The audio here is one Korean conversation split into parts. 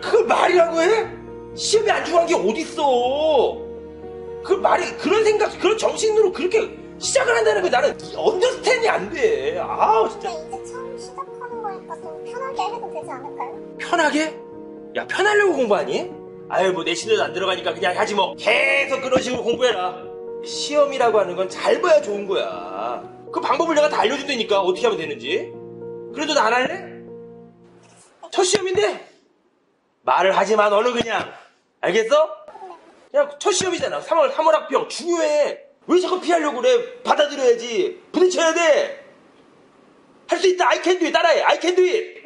그 말이라고 해? 시험에 안 중요한 게 어딨어? 그 말이 그런 생각, 그런 정신으로 그렇게 시작을 한다는 거 나는 언더스탠이 안 돼. 아 진짜. 네, 이제 처음 시작하는 거니까 좀 편하게 해도 되지 않을까요? 편하게? 야 편하려고 공부하니? 아유 뭐내 신뢰도 안 들어가니까 그냥 하지 뭐. 계속 그런 식으로 공부해라. 시험이라고 하는 건 잘 봐야 좋은 거야. 그 방법을 내가 다 알려준다니까 어떻게 하면 되는지. 그래도 나 안 할래? 첫 시험인데? 말을 하지 마, 너는 그냥. 알겠어? 그냥 첫 시험이잖아. 3월, 3월 학평. 중요해. 왜 자꾸 피하려고 그래? 받아들여야지. 부딪혀야 돼. 할 수 있다. I can do it. 따라해. I can do it.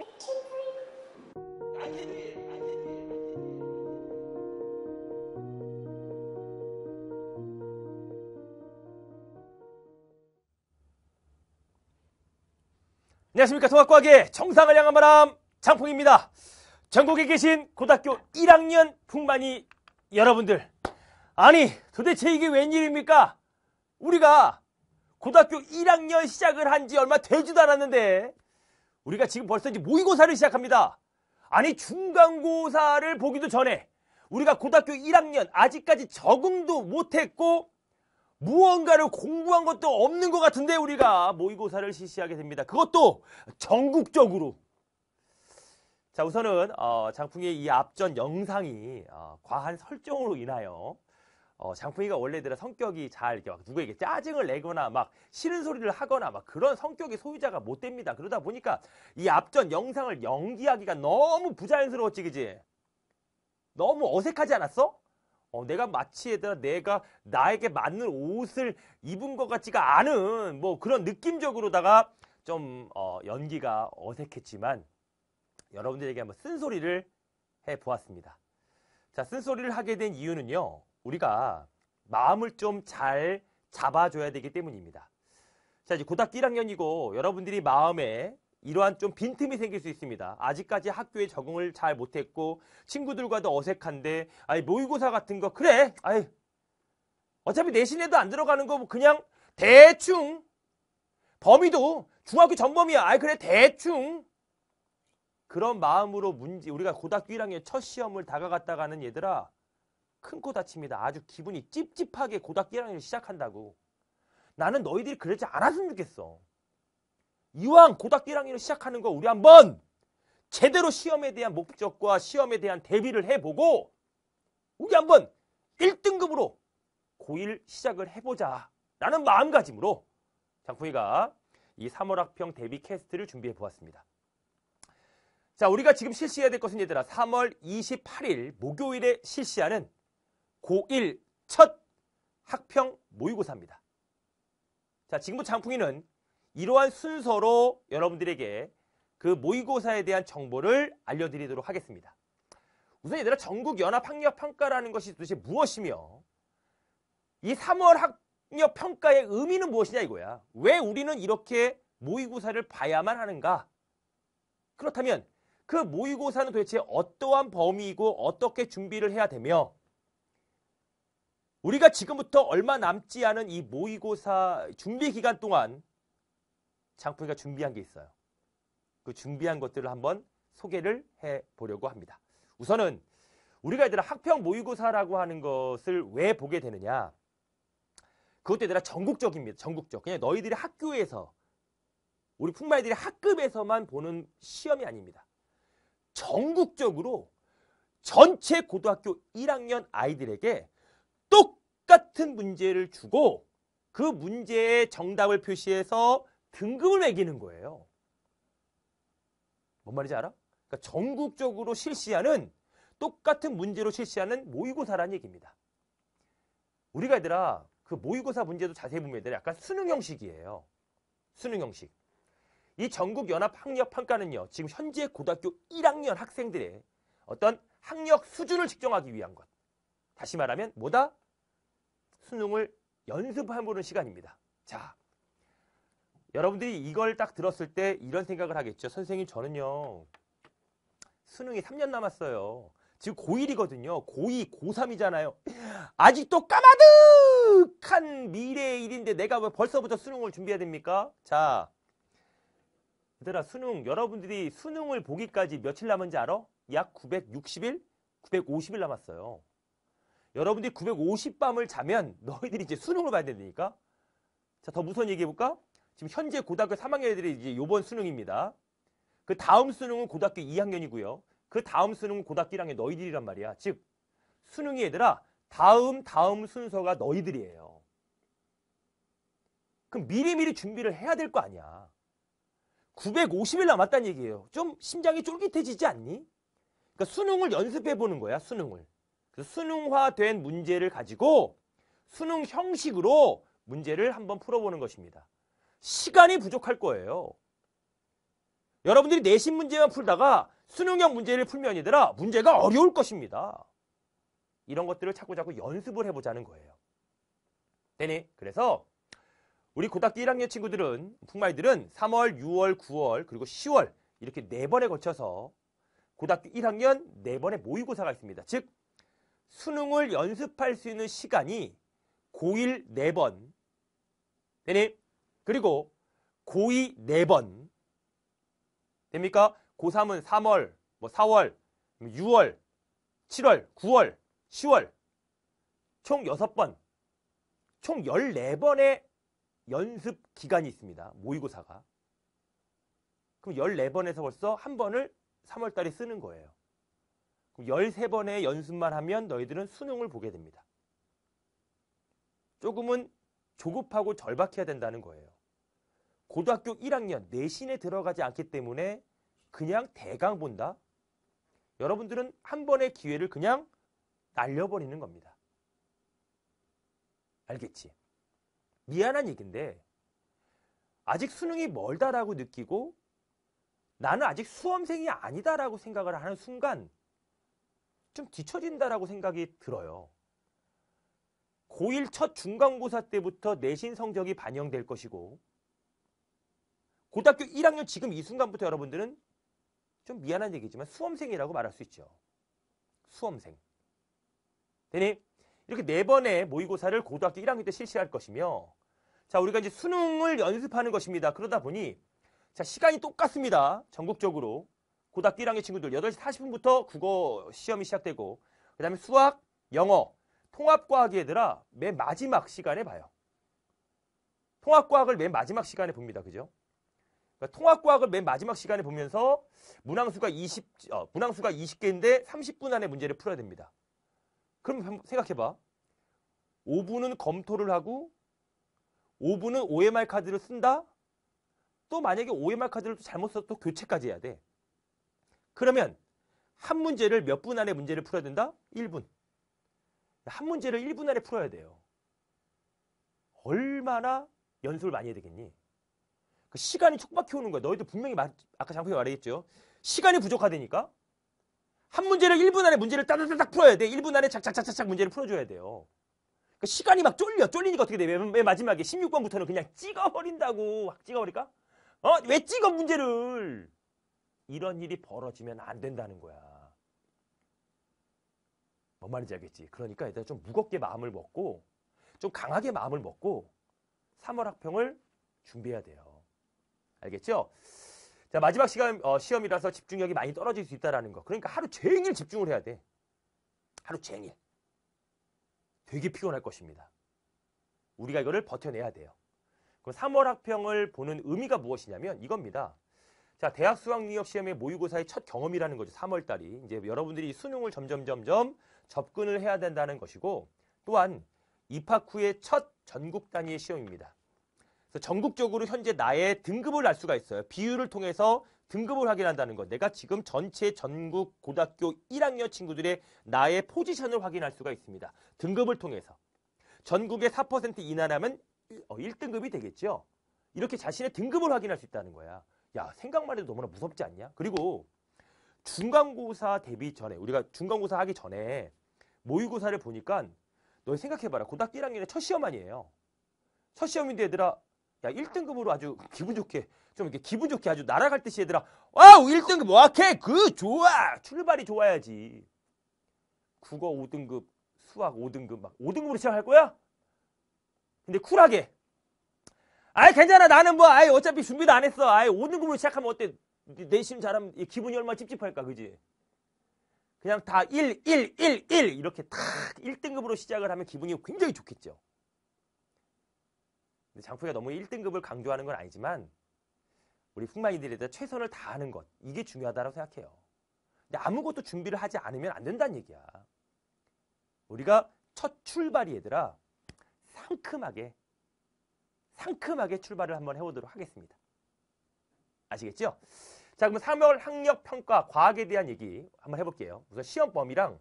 안녕하십니까 통합과학의 정상을 향한 바람 장풍입니다. 전국에 계신 고등학교 1학년 풍만이 여러분들 아니 도대체 이게 웬일입니까? 우리가 고등학교 1학년 시작을 한 지 얼마 되지도 않았는데 우리가 지금 벌써 이제 모의고사를 시작합니다. 아니 중간고사를 보기도 전에 우리가 고등학교 1학년 아직까지 적응도 못했고 무언가를 공부한 것도 없는 것 같은데 우리가 모의고사를 실시하게 됩니다. 그것도 전국적으로 자, 우선은 어, 장풍이의 이 앞전 영상이 어, 과한 설정으로 인하여 어, 장풍이가 원래대로 성격이 잘 이렇게 누구에게 짜증을 내거나 막 싫은 소리를 하거나 막 그런 성격의 소유자가 못 됩니다. 그러다 보니까 이 앞전 영상을 연기하기가 너무 부자연스러웠지, 그지? 너무 어색하지 않았어? 어, 내가 마치 얘들아 내가 나에게 맞는 옷을 입은 것 같지가 않은 뭐 그런 느낌적으로다가 좀 어, 연기가 어색했지만 여러분들에게 한번 쓴소리를 해 보았습니다. 자, 쓴소리를 하게 된 이유는요. 우리가 마음을 좀 잘 잡아줘야 되기 때문입니다. 자, 이제 고등학교 1학년이고 여러분들이 마음에 이러한 좀 빈틈이 생길 수 있습니다. 아직까지 학교에 적응을 잘 못했고 친구들과도 어색한데 아니 모의고사 같은 거 그래 아이 어차피 내신에도 안 들어가는 거뭐 그냥 대충 범위도 중학교 전범이야 아이 그래 대충 그런 마음으로 문제 우리가 고등학교 1학년 첫 시험을 다가갔다가는 얘들아 큰 코 다칩니다. 아주 기분이 찝찝하게 고등학교 1학년을 시작한다고. 나는 너희들이 그러지 않았으면 좋겠어. 이왕 고등학교 1학년을 시작하는 거 우리 한번 제대로 시험에 대한 목적과 시험에 대한 대비를 해보고 우리 한번 1등급으로 고1 시작을 해보자 라는 마음가짐으로 장풍이가 이 3월 학평 대비 캐스트를 준비해 보았습니다. 자, 우리가 지금 실시해야 될 것은 얘들아 3월 28일 목요일에 실시하는 고1 첫 학평 모의고사입니다. 자, 지금부터 장풍이는 이러한 순서로 여러분들에게 그 모의고사에 대한 정보를 알려드리도록 하겠습니다. 우선 얘들아 전국 연합 학력 평가라는 것이 도대체 무엇이며 이 3월 학력 평가의 의미는 무엇이냐 이거야. 왜 우리는 이렇게 모의고사를 봐야만 하는가? 그렇다면 그 모의고사는 도대체 어떠한 범위이고 어떻게 준비를 해야 되며 우리가 지금부터 얼마 남지 않은 이 모의고사 준비 기간 동안 장풍이가 준비한 게 있어요. 그 준비한 것들을 한번 소개를 해 보려고 합니다. 우선은 우리가 얘들아 학평 모의고사라고 하는 것을 왜 보게 되느냐? 그것도 얘들아 전국적입니다. 전국적. 그냥 너희들이 학교에서 우리 풍마이들이 학급에서만 보는 시험이 아닙니다. 전국적으로 전체 고등학교 1학년 아이들에게 똑같은 문제를 주고 그 문제의 정답을 표시해서 등급을 매기는 거예요. 뭔 말인지 알아? 그러니까 전국적으로 실시하는 똑같은 문제로 실시하는 모의고사라는 얘기입니다. 우리가 얘들아 그 모의고사 문제도 자세히 보면 얘들아 약간 수능 형식이에요. 수능 형식. 이 전국연합학력평가는요. 지금 현재 고등학교 1학년 학생들의 어떤 학력 수준을 측정하기 위한 것. 다시 말하면 뭐다? 수능을 연습해보는 시간입니다. 자, 여러분들이 이걸 딱 들었을 때 이런 생각을 하겠죠. 선생님 저는요. 수능이 3년 남았어요. 지금 고1이거든요. 고2, 고3이잖아요. 아직도 까마득한 미래의 일인데 내가 왜 벌써부터 수능을 준비해야 됩니까? 자, 얘들아 수능 여러분들이 수능을 보기까지 며칠 남은지 알아? 약 960일? 950일 남았어요. 여러분들이 950밤을 자면 너희들이 이제 수능을 봐야 되니까 자, 더 무서운 얘기 해볼까? 지금 현재 고등학교 3학년 애들이 이제 요번 수능입니다. 그 다음 수능은 고등학교 2학년이고요. 그 다음 수능은 고등학교 1학년 너희들이란 말이야. 즉, 수능이 얘들아, 다음, 다음 순서가 너희들이에요. 그럼 미리미리 준비를 해야 될 거 아니야. 950일 남았다는 얘기예요. 좀 심장이 쫄깃해지지 않니? 그러니까 수능을 연습해 보는 거야, 수능을. 그래서 수능화된 문제를 가지고 수능 형식으로 문제를 한번 풀어보는 것입니다. 시간이 부족할 거예요. 여러분들이 내신 문제만 풀다가 수능형 문제를 풀면 이더라 문제가 어려울 것입니다. 이런 것들을 자꾸자꾸 연습을 해보자는 거예요. 되니? 그래서 우리 고등학교 1학년 친구들은 풍마이들은 3월, 6월, 9월 그리고 10월 이렇게 네 번에 걸쳐서 고등학교 1학년 네 번의 모의고사가 있습니다. 즉 수능을 연습할 수 있는 시간이 고1 네 번, 되니? 그리고 고2 네 번, 됩니까? 고3은 3월, 뭐 4월, 6월, 7월, 9월, 10월 총 6번, 총 14번의 연습 기간이 있습니다. 모의고사가. 그럼 14번에서 벌써 한 번을 3월달에 쓰는 거예요. 그럼 13번의 연습만 하면 너희들은 수능을 보게 됩니다. 조금은 조급하고 절박해야 된다는 거예요. 고등학교 1학년 내신에 들어가지 않기 때문에 그냥 대강 본다? 여러분들은 한 번의 기회를 그냥 날려버리는 겁니다. 알겠지? 미안한 얘기인데 아직 수능이 멀다라고 느끼고 나는 아직 수험생이 아니다라고 생각을 하는 순간 좀 뒤처진다라고 생각이 들어요. 고1 첫 중간고사 때부터 내신 성적이 반영될 것이고 고등학교 1학년 지금 이 순간부터 여러분들은 좀 미안한 얘기지만 수험생이라고 말할 수 있죠. 수험생. 대니 이렇게 네 번의 모의고사를 고등학교 1학년 때 실시할 것이며 자, 우리가 이제 수능을 연습하는 것입니다. 그러다 보니 자, 시간이 똑같습니다. 전국적으로 고등학교 1학년 친구들 8시 40분부터 국어 시험이 시작되고 그다음에 수학, 영어, 통합과학 얘들아 맨 마지막 시간에 봐요. 통합과학을 맨 마지막 시간에 봅니다. 그죠? 그러니까 통합과학을 맨 마지막 시간에 보면서 문항수가 20 어, 문항수가 20개인데 30분 안에 문제를 풀어야 됩니다. 그럼 생각해 봐. 5분은 검토를 하고 5분은 OMR 카드를 쓴다. 또 만약에 OMR 카드를 잘못 써도또 교체까지 해야 돼. 그러면 한 문제를 몇 분 안에 문제를 풀어야 된다? 1분. 한 문제를 1분 안에 풀어야 돼요. 얼마나 연습을 많이 해야 되겠니? 그 시간이 촉박해 오는 거야. 너희들 분명히 말, 아까 장표가 말했죠. 시간이 부족하다니까. 한 문제를 1분 안에 문제를 따다다닥 풀어야 돼. 1분 안에 착착착착착 문제를 풀어줘야 돼요. 그 시간이 막 쫄려. 쫄리니까 어떻게 돼? 맨 마지막에 16번부터는 그냥 찍어버린다고. 확 찍어버릴까? 어? 왜 찍어 문제를? 이런 일이 벌어지면 안 된다는 거야. 뭔 말인지 알겠지? 그러니까 일단 좀 무겁게 마음을 먹고 좀 강하게 마음을 먹고 3월 학평을 준비해야 돼요. 알겠죠? 자 마지막 시간 어, 시험이라서 집중력이 많이 떨어질 수 있다라는 거. 그러니까 하루 종일 집중을 해야 돼. 하루 종일. 되게 피곤할 것입니다. 우리가 이거를 버텨내야 돼요. 그럼 3월 학평을 보는 의미가 무엇이냐면 이겁니다. 자, 대학 수학 능력 시험의 모의고사의 첫 경험이라는 거죠. 3월 달이. 이제 여러분들이 수능을 점점 점점 접근을 해야 된다는 것이고 또한 입학 후에첫 전국 단위의 시험입니다. 그래서 전국적으로 현재 나의 등급을 알 수가 있어요. 비율을 통해서 등급을 확인한다는 것. 내가 지금 전체 전국 고등학교 1학년 친구들의 나의 포지션을 확인할 수가 있습니다. 등급을 통해서. 전국의 4%이나라면 1등급이 어, 되겠죠. 이렇게 자신의 등급을 확인할 수 있다는 거야. 야, 생각만 해도 너무나 무섭지 않냐? 그리고 중간고사 대비 전에 우리가 중간고사 하기 전에 모의고사를 보니까 너 생각해봐라. 고등학교 1학년의 첫 시험 아니에요. 첫 시험인데 얘들아 야 1등급으로 아주 기분 좋게 좀 이렇게 기분 좋게 아주 날아갈 듯이 얘들아 와우 1등급 뭐 와케 그 좋아 출발이 좋아야지 국어 5등급 수학 5등급 막 5등급으로 시작할 거야? 근데 쿨하게 아이 괜찮아 나는 뭐 아이 어차피 준비도 안 했어 아이 5등급으로 시작하면 어때 내심 잘하면 기분이 얼마나 찝찝할까 그지? 그냥 다 1, 1, 1, 1 이렇게 탁 1등급으로 시작을 하면 기분이 굉장히 좋겠죠. 장프가 너무 1등급을 강조하는 건 아니지만 우리 흑마이들에 대해 최선을 다하는 것 이게 중요하다고 생각해요. 근데 아무것도 준비를 하지 않으면 안 된다는 얘기야. 우리가 첫 출발이 얘들아 상큼하게 상큼하게 출발을 한번 해보도록 하겠습니다. 아시겠죠? 자 그럼 3월 학력 평가 과학에 대한 얘기 한번 해볼게요. 우선 시험 범위랑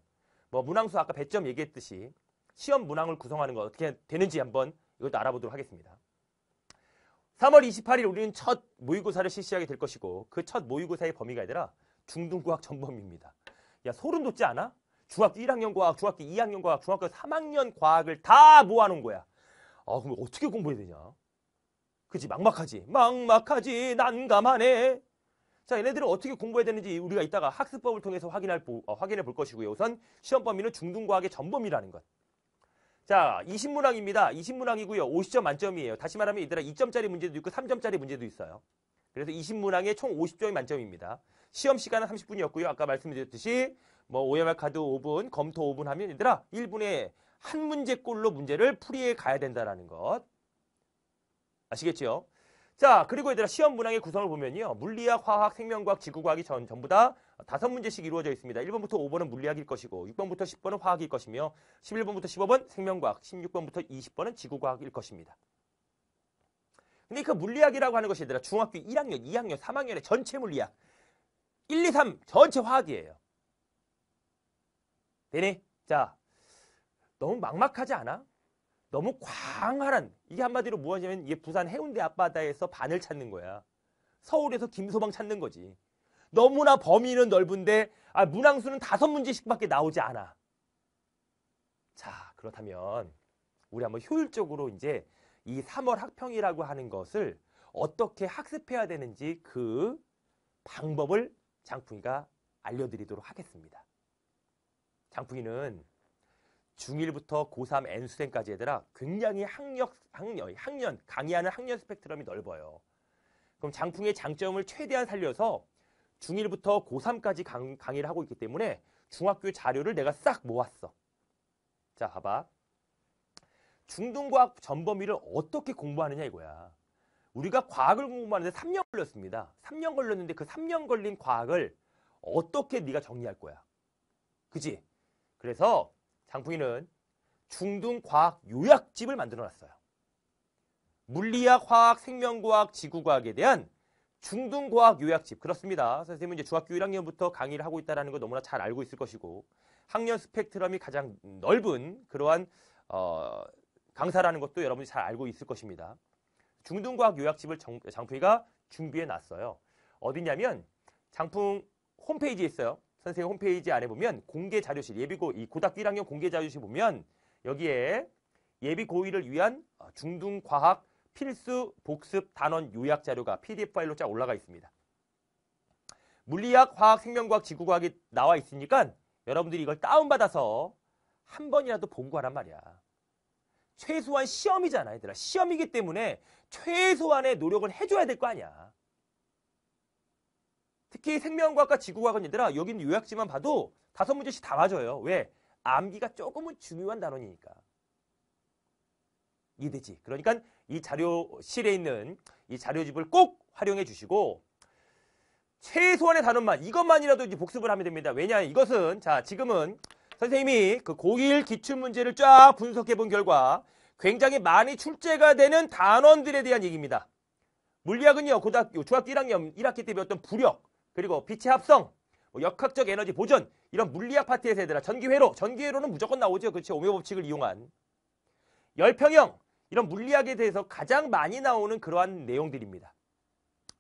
뭐 문항수 아까 배점 얘기했듯이 시험 문항을 구성하는 거 어떻게 되는지 한번 이것도 알아보도록 하겠습니다. 3월 28일 우리는 첫 모의고사를 실시하게 될 것이고 그 첫 모의고사의 범위가 아니라 중등과학 전범위입니다. 야 소름 돋지 않아? 중학교 1학년 과학, 중학교 2학년 과학, 중학교 3학년 과학을 다 모아놓은 거야. 아 그럼 어떻게 공부해야 되냐? 그지 막막하지 막막하지 난감하네. 자 얘네들은 어떻게 공부해야 되는지 우리가 이따가 학습법을 통해서 확인할 보, 어, 확인해 볼 것이고요. 우선 시험 범위는 중등과학의 전범위라는 것. 자, 20문항입니다. 20문항이고요. 50점 만점이에요. 다시 말하면 얘들아 2점짜리 문제도 있고 3점짜리 문제도 있어요. 그래서 20문항에 총 50점이 만점입니다. 시험 시간은 30분이었고요. 아까 말씀드렸듯이 뭐 OMR 카드 5분, 검토 5분 하면 얘들아 1분에 한 문제꼴로 문제를 풀이해 가야 된다라는 것. 아시겠죠? 자, 그리고 얘들아 시험 문항의 구성을 보면요. 물리학, 화학, 생명과학, 지구과학이 전, 전부 다 다섯 문제씩 이루어져 있습니다. 1번부터 5번은 물리학일 것이고 6번부터 10번은 화학일 것이며 11번부터 15번 생명과학, 16번부터 20번은 지구과학일 것입니다. 근데 그 물리학이라고 하는 것이 얘들아 중학교 1학년, 2학년, 3학년의 전체 물리학 1, 2, 3 전체 화학이에요. 되니? 자, 너무 막막하지 않아? 너무 광활한 이게 한마디로 뭐엇냐면 이게 부산 해운대 앞바다에서 반을 찾는 거야. 서울에서 김소방 찾는 거지. 너무나 범위는 넓은데 아, 문항수는 다섯 문제씩밖에 나오지 않아. 자 그렇다면 우리 한번 효율적으로 이제 이 3월 학평이라고 하는 것을 어떻게 학습해야 되는지 그 방법을 장풍이가 알려드리도록 하겠습니다. 장풍이는 중1부터 고3 N수생까지 얘들아 굉장히 학력, 학년, 학년, 강의하는 학년 스펙트럼이 넓어요. 그럼 장풍의 장점을 최대한 살려서 중1부터 고3까지 강, 강의를 하고 있기 때문에 중학교 자료를 내가 싹 모았어. 자, 봐봐. 중등과학 전범위를 어떻게 공부하느냐 이거야. 우리가 과학을 공부하는데 3년 걸렸습니다. 3년 걸렸는데 그 3년 걸린 과학을 어떻게 네가 정리할 거야. 그지? 그래서 장풍이는 중등과학 요약집을 만들어놨어요. 물리학, 화학, 생명과학, 지구과학에 대한 중등과학 요약집 그렇습니다. 선생님은 이제 중학교 1학년부터 강의를 하고 있다는 걸 너무나 잘 알고 있을 것이고 학년 스펙트럼이 가장 넓은 그러한 어, 강사라는 것도 여러분이 잘 알고 있을 것입니다. 중등과학 요약집을 장풍이가 준비해 놨어요. 어디냐면 장풍 홈페이지에 있어요. 선생님 홈페이지 안에 보면 공개 자료실 예비고 이 고등학교 1학년 공개 자료실 보면 여기에 예비 고의를 위한 어, 중등 과학 필수 복습 단원 요약 자료가 PDF 파일로 쫙 올라가 있습니다. 물리학, 화학, 생명과학, 지구과학이 나와 있으니까 여러분들이 이걸 다운받아서 한 번이라도 본거란 말이야. 최소한 시험이잖아, 얘들아. 시험이기 때문에 최소한의 노력을 해줘야 될 거 아니야. 특히 생명과학과 지구과학은 얘들아 그러니까 여긴 요약지만 봐도 다섯 문제씩 다 맞아요. 왜? 암기가 조금은 중요한 단원이니까. 이해되지? 그러니까 이 자료실에 있는 이 자료집을 꼭 활용해 주시고 최소한의 단원만 이것만이라도 이제 복습을 하면 됩니다. 왜냐 이것은 자 지금은 선생님이 그 고1 기출문제를 쫙 분석해 본 결과 굉장히 많이 출제가 되는 단원들에 대한 얘기입니다. 물리학은요, 고등학교, 중학교 1학년, 1학기 때 배웠던 부력, 그리고 빛의 합성, 뭐 역학적 에너지 보존 이런 물리학 파트에서 얘들아 전기회로, 전기회로는 무조건 나오죠. 그렇지 오묘 법칙을 이용한 열평형 이런 물리학에 대해서 가장 많이 나오는 그러한 내용들입니다.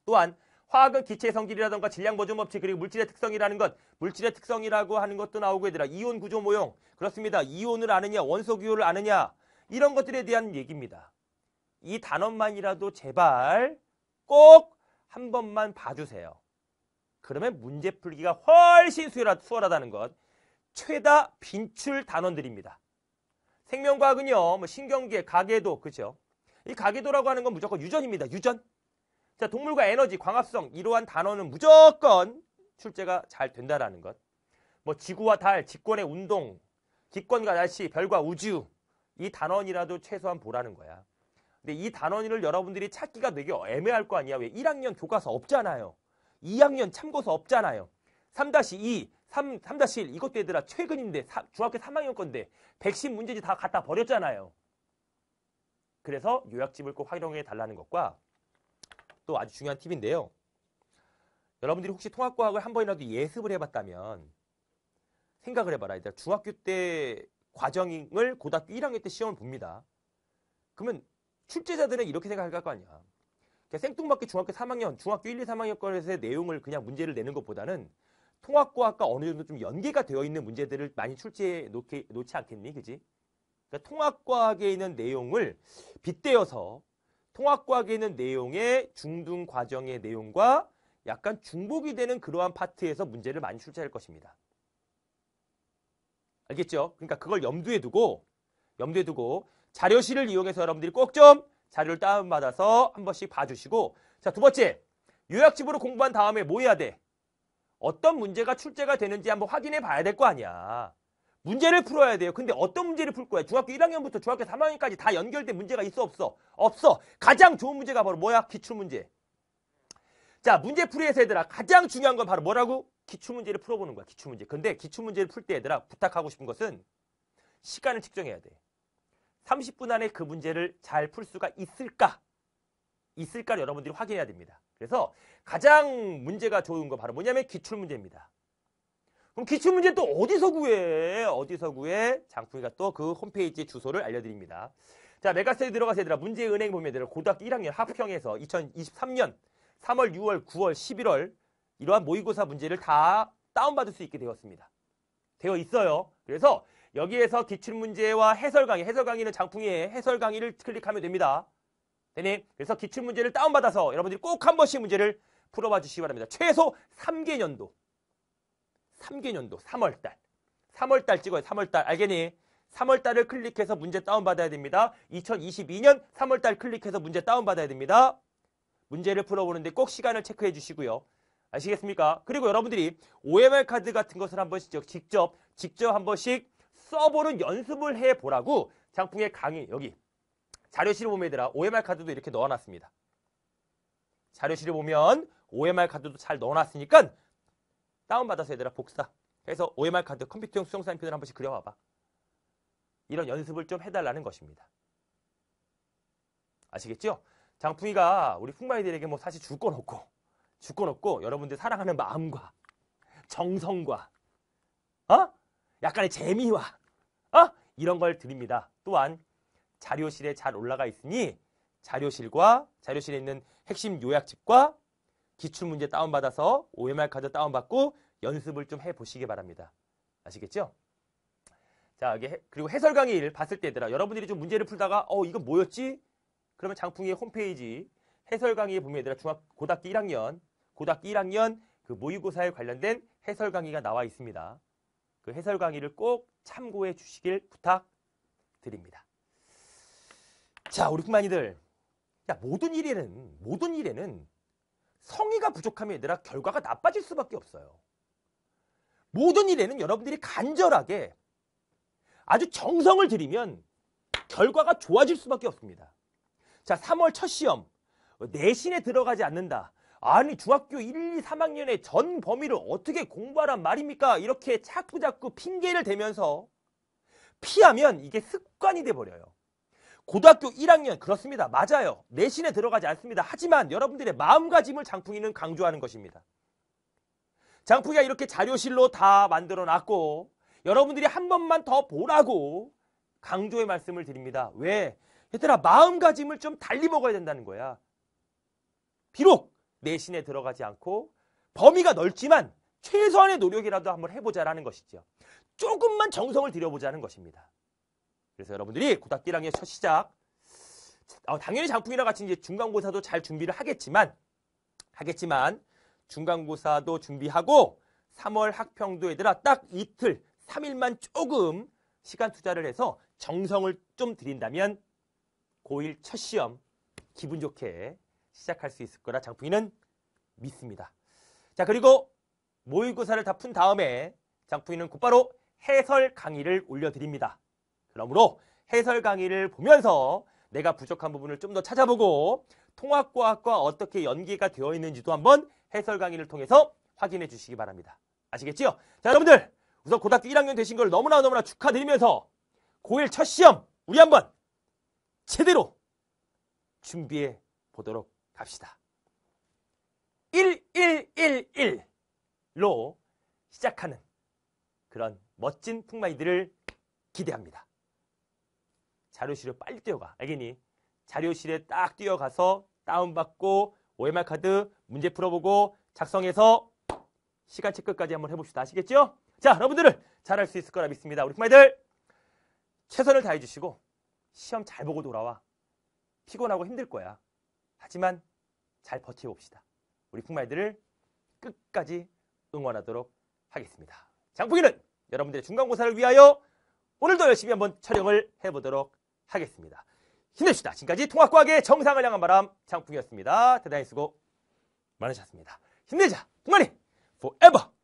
또한 화학은 기체 성질이라던가 질량 보존 법칙 그리고 물질의 특성이라는 것 물질의 특성이라고 하는 것도 나오고 얘들아 이온 구조 모형 그렇습니다. 이온을 아느냐 원소 기호를 아느냐 이런 것들에 대한 얘기입니다. 이 단원만이라도 제발 꼭 한 번만 봐주세요. 그러면 문제 풀기가 훨씬 수월하다는 것. 최다 빈출 단원들입니다. 생명과학은요, 뭐 신경계, 가계도, 그죠? 이 가계도라고 하는 건 무조건 유전입니다. 유전. 자, 동물과 에너지, 광합성, 이러한 단원은 무조건 출제가 잘 된다라는 것. 뭐 지구와 달, 직권의 운동, 기권과 날씨, 별과 우주, 이 단원이라도 최소한 보라는 거야. 근데 이 단원을 여러분들이 찾기가 되게 애매할 거 아니야. 왜 1학년 교과서 없잖아요. 2학년 참고서 없잖아요. 3-2, 3, 3-1 이것도 얘들아 최근인데 사, 중학교 3학년 건데 백신 문제지 다 갖다 버렸잖아요. 그래서 요약집을 꼭 활용해 달라는 것과 또 아주 중요한 팁인데요. 여러분들이 혹시 통합과학을 한 번이라도 예습을 해봤다면 생각을 해봐라. 얘들아. 중학교 때 과정을 고등학교 1학년 때 시험을 봅니다. 그러면 출제자들은 이렇게 생각할 거 아니야. 그러니까 생뚱맞게 중학교 3학년, 중학교 1, 2, 3학년권에서의 내용을 그냥 문제를 내는 것보다는 통합과학과 어느 정도 좀 연계가 되어 있는 문제들을 많이 출제해 놓게, 놓지 않겠니? 그지? 그러니까 통합과학에 있는 내용을 빗대어서 통합과학에 있는 내용의 중등 과정의 내용과 약간 중복이 되는 그러한 파트에서 문제를 많이 출제할 것입니다. 알겠죠? 그러니까 그걸 염두에 두고 염두에 두고 자료실을 이용해서 여러분들이 꼭좀 자료를 다운받아서 한 번씩 봐주시고 자 두 번째 요약집으로 공부한 다음에 뭐 해야 돼? 어떤 문제가 출제가 되는지 한번 확인해 봐야 될 거 아니야. 문제를 풀어야 돼요. 근데 어떤 문제를 풀 거야? 중학교 1학년부터 중학교 3학년까지 다 연결된 문제가 있어 없어? 없어. 가장 좋은 문제가 바로 뭐야? 기출문제. 자, 문제 풀이에서 얘들아 가장 중요한 건 바로 뭐라고? 기출문제를 풀어보는 거야. 기출문제. 근데 기출문제를 풀 때 얘들아 부탁하고 싶은 것은 시간을 측정해야 돼. 30분 안에 그 문제를 잘 풀 수가 있을까? 있을까 여러분들이 확인해야 됩니다. 그래서 가장 문제가 좋은 거 바로 뭐냐면 기출문제입니다. 그럼 기출문제 또 어디서 구해? 어디서 구해? 장풍이가 또 그 홈페이지 주소를 알려드립니다. 자, 메가스에 들어가서 얘들아 문제 은행 보면 얘들아 고등학교 1학년 합평에서 2023년 3월, 6월, 9월, 11월 이러한 모의고사 문제를 다 다운받을 수 있게 되었습니다. 되어 있어요. 그래서 여기에서 기출 문제와 해설 강의, 해설 강의는 장풍이의 해설 강의를 클릭하면 됩니다. 되니? 그래서 기출 문제를 다운받아서 여러분들이 꼭 한 번씩 문제를 풀어봐 주시기 바랍니다. 최소 3개년도. 3개년도 3월달. 3월달 찍어요. 3월달. 알겠니? 3월달을 클릭해서 문제 다운받아야 됩니다. 2022년 3월달 클릭해서 문제 다운받아야 됩니다. 문제를 풀어보는데 꼭 시간을 체크해 주시고요. 아시겠습니까? 그리고 여러분들이 OMR 카드 같은 것을 한 번씩 직접, 직접 한 번씩 써보는 연습을 해보라고 장풍의 강의 여기 자료실을 보면 얘들아 OMR 카드도 이렇게 넣어놨습니다. 자료실을 보면 OMR 카드도 잘 넣어놨으니까 다운받아서 얘들아 복사 그래서 OMR 카드 컴퓨터용 수용 사인펜을 한 번씩 그려봐봐 이런 연습을 좀 해달라는 것입니다. 아시겠죠? 장풍이가 우리 풍마이들에게 뭐 사실 줄 건 없고 줄 건 없고 여러분들 사랑하는 마음과 정성과 어? 약간의 재미와 어? 이런 걸 드립니다. 또한 자료실에 잘 올라가 있으니 자료실과 자료실에 있는 핵심 요약집과 기출문제 다운받아서 OMR 카드 다운받고 연습을 좀 해보시기 바랍니다. 아시겠죠? 자, 이게 그리고 해설 강의를 봤을 때 얘들아 여러분들이 좀 문제를 풀다가 어이거 뭐였지? 그러면 장풍이 홈페이지 해설 강의에 보면 얘들아 중학 고등학교 1학년 고등학교 1학년 그 모의고사에 관련된 해설 강의가 나와 있습니다. 그 해설 강의를 꼭 참고해 주시길 부탁드립니다. 자, 우리 꿈만이들. 야, 모든 일에는, 모든 일에는 성의가 부족하면 얘들아 결과가 나빠질 수밖에 없어요. 모든 일에는 여러분들이 간절하게 아주 정성을 들이면 결과가 좋아질 수밖에 없습니다. 자, 3월 첫 시험. 내신에 들어가지 않는다. 아니 중학교 1, 2, 3학년의 전 범위를 어떻게 공부하란 말입니까? 이렇게 자꾸자꾸 핑계를 대면서 피하면 이게 습관이 돼버려요. 고등학교 1학년 그렇습니다. 맞아요. 내신에 들어가지 않습니다. 하지만 여러분들의 마음가짐을 장풍이는 강조하는 것입니다. 장풍이가 이렇게 자료실로 다 만들어놨고 여러분들이 한 번만 더 보라고 강조의 말씀을 드립니다. 왜? 얘들아 마음가짐을 좀 달리 먹어야 된다는 거야. 비록 내신에 들어가지 않고 범위가 넓지만 최소한의 노력이라도 한번 해보자라는 것이죠. 조금만 정성을 들여보자는 것입니다. 그래서 여러분들이 고등학교 1학년 첫 시작 어, 당연히 장풍이랑 같이 이제 중간고사도 잘 준비를 하겠지만 하겠지만 중간고사도 준비하고 3월 학평도 얘들아 딱 이틀 3일만 조금 시간 투자를 해서 정성을 좀 드린다면 고1 첫 시험 기분 좋게 시작할 수 있을 거라 장풍이는 믿습니다. 자, 그리고 모의고사를 다 푼 다음에 장풍이는 곧바로 해설 강의를 올려드립니다. 그러므로 해설 강의를 보면서 내가 부족한 부분을 좀 더 찾아보고 통합과학과 어떻게 연계가 되어 있는지도 한번 해설 강의를 통해서 확인해 주시기 바랍니다. 아시겠지요? 자, 여러분들 우선 고등학교 1학년 되신 걸 너무나 너무나 축하드리면서 고1 첫 시험 우리 한번 제대로 준비해 보도록 갑시다. 1111로 시작하는 그런 멋진 풍마이들을 기대합니다. 자료실에 빨리 뛰어가. 알겠니? 자료실에 딱 뛰어가서 다운받고 OMR 카드 문제 풀어보고 작성해서 시간 체크까지 한번 해봅시다. 아시겠죠? 자, 여러분들은 잘할 수 있을 거라 믿습니다. 우리 풍마이들 최선을 다해주시고 시험 잘 보고 돌아와. 피곤하고 힘들 거야. 하지만 잘 버텨봅시다. 우리 풍마이들을 끝까지 응원하도록 하겠습니다. 장풍이는 여러분들의 중간고사를 위하여 오늘도 열심히 한번 촬영을 해보도록 하겠습니다. 힘내시다 지금까지 통합과학의 정상을 향한 바람 장풍이었습니다. 대단히 수고 많으셨습니다. 힘내자! 동만이! Forever!